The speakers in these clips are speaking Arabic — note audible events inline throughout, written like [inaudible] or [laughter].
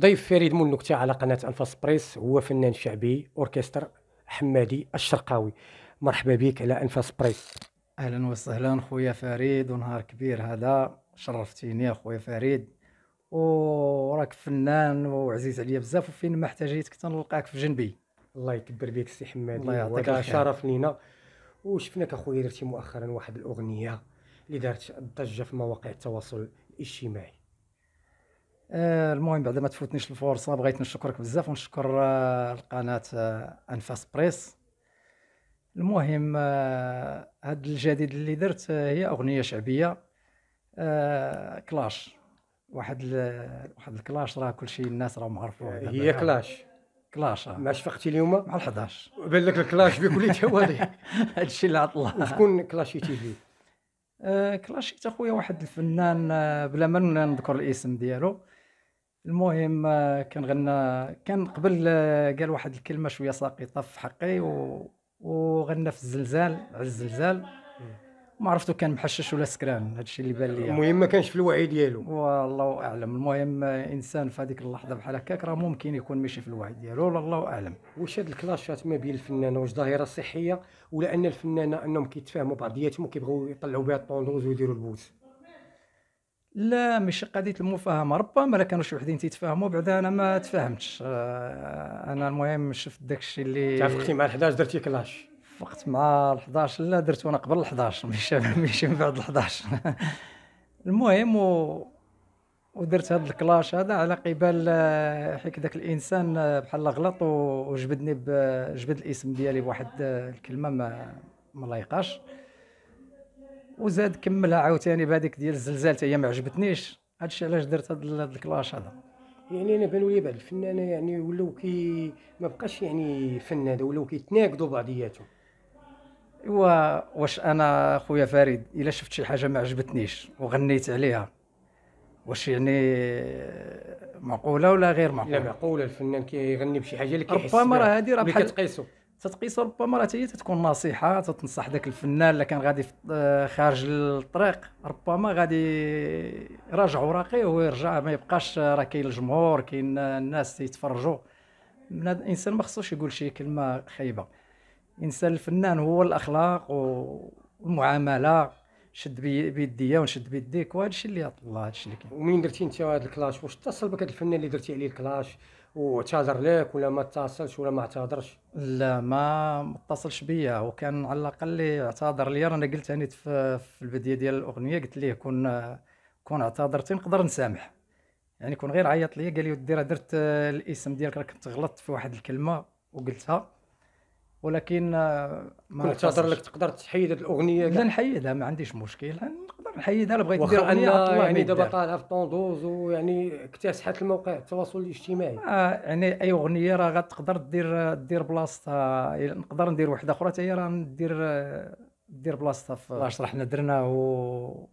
ضيف فريد نكتة على قناة أنفاس بريس هو فنان شعبي أوركستر حمادي الشرقاوي مرحبا بك على أنفاس بريس أهلا وسهلا خويا فريد ونهار كبير هذا شرفتيني خويا فريد وراك فنان وعزيز عليا بزاف وفين ما احتاجيتك تنلقاك في جنبي الله يكبر بك سي حمادي الله يعطيك شرف لينا وشفناك اخويا درتي مؤخرا واحد الاغنيه اللي دارت ضجه في مواقع التواصل الاجتماعي آه، المهم بعد ما تفوتنيش الفرصه بغيت نشكرك بزاف ونشكر آه، القناه آه، انفاس بريس المهم هاد الجديد اللي درت هي اغنيه شعبيه كلاش واحد واحد الكلاش راه كلشي الناس راهم عارفوه هي كلاش كلاش ما شفقتي اليوم مع 11 بان لك الكلاش بكل توالي [laughs] هادشي اللي عط الله شكون كلاشيتي فيه كلاشيت اخويا واحد الفنان بلا ما نذكر الاسم ديالو المهم آه، كان غنى كان قبل آه، قال واحد الكلمه شويه ساقطه في حقي و... وغنى في الزلزال على الزلزال ما عرفتو كان محشش ولا سكران هادشي اللي بان لي المهم ما كانش في الوعي ديالو والله اعلم المهم آه، انسان في هذيك اللحظه بحال هكاك راه ممكن يكون ماشي في الوعي ديالو والله اعلم واش هاد الكلاشات ما بين الفنانه واش ظاهره صحيه ولا ان الفنانه انهم كيتفاهموا بعضياتهم وكيبغيو يطلعوا بها الطوندوز ويديروا البوز لا مش قضيه المفاهمه ربما لا شي وحدين تيتفاهموا بعدا انا ما تفاهمتش آه، انا المهم شفت داك الشيء اللي تعرفتي مع 11 درتي كلاش وقت مع 11 لا درت وانا قبل 11 مش [laughs] ماشي من بعد 11 [laughs] المهم و... ودرت هذا الكلاش هذا على قبال آه، حيت داك الانسان آه، بحال غلط وجبدني ب... جبد الاسم ديالي بواحد الكلمه ما ما لايقاش وزاد كملها عاوتاني بهذيك ديال الزلزال حتى هي ما عجبتنيش هادشي علاش درت هاد الكلاش هذا يعني انا بان لي بعض الفنانه يعني ولاو كي ما بقاش يعني فن هذا ولاو كيتناقضوا بعضياتهم ايوا واش انا خويا فريد الا شفت شي حاجه ما عجبتنيش وغنيت عليها واش يعني معقوله ولا غير معقوله لا معقوله الفنان كيغني بشي حاجه اللي كيحس ربما راه هذه راه بحال كتقيسو تتقيسو ربما راه هي تتكون نصيحه تتنصح داك الفنان اللي كان غادي آه، خارج الطريق ربما غادي يراجع وراقيه ويرجع ما يبقاش آه، راه كاين الجمهور كاين آه، الناس يتفرجوا من هذا الانسان ما خصوش يقول شي كلمه خايبه الانسان الفنان هو الاخلاق والمعامله شد بيديا ونشد بيديك وهذا الشيء اللي الله هذا الشيء اللي كاين ومين درتي انت هذا الكلاش واش اتصل بك الفنان اللي درتي عليه الكلاش واعتذر لك ولا ما اتصلش ولا ما اعتذرش لا ما اتصلش بيا وكان على الاقل اعتذر لي انا قلت يعني في, في البدايه ديال الاغنيه قلت ليه كون كون اعتذرتي نقدر نسامح يعني كون غير عيط ليا قال لي ودي راه درت الاسم ديالك راك كنت غلطت في واحد الكلمه وقلتها ولكن آه، ما تقدر لك تقدر تحيد الاغنيه لا نحيدها ما عنديش مشكل نقدر نحيدها لو بغيت ندير اغنيه يعني دابا قالها في طوندوز ويعني اكتسحت الموقع التواصل الاجتماعي آه يعني اي اغنيه راه غتقدر دير دير بلاصتها نقدر ندير وحده اخرى حتى هي راه ندير دير بلاصتها في واش حنا درناه و...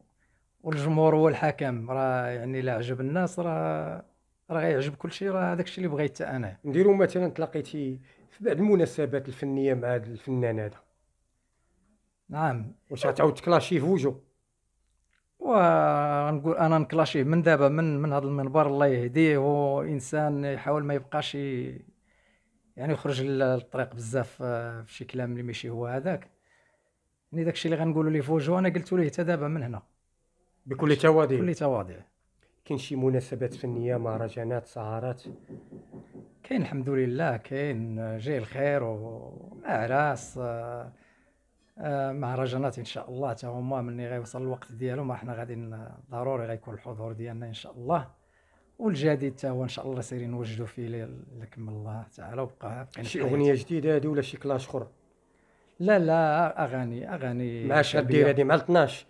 والجمهور هو الحكم راه يعني لا عجب الناس راه راه غيعجب كلشي راه هذاك الشيء اللي بغيت انا نديرو مثلا تلاقيتي في بعض المناسبات الفنيه مع هذا الفنان هذا نعم واش غتعاود تكلاشي في وجهه ونقول انا نكلاشيه من دابا من من هذا المنبر الله يهديه هو انسان يحاول ما يبقاش يعني يخرج للطريق بزاف آه، في شي كلام اللي ماشي هو هذاك يعني داكشي اللي غنقولوا ليه في انا قلت ليه حتى دابا من هنا بكل تواضع بكل تواضع كاين شي مناسبات فنيه مهرجانات سهرات كاين الحمد لله كاين جاي الخير وأعراس أعراس آه، آه، مهرجانات ان شاء الله حتى هما ملي غيوصل الوقت ديالهم حنا غادي ضروري غيكون الحضور ديالنا ان شاء الله والجديد حتى هو ان شاء الله سيرين نوجدوا فيه لكم الله تعالى وبقى بقينا شي اغنيه جديده هادي ولا شي كلاش اخر لا لا اغاني اغاني مع شنو هادي مع 12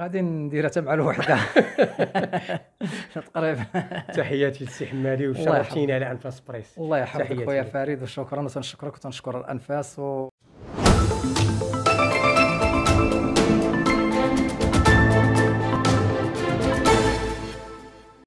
غادي نديرها تبع الوحده [laughs] تقريبا تحياتي للسي حمادي وشرفتينا على انفاس بريس الله يحفظك خويا فريد وشكرا وتنشكرك وتنشكر الانفاس و...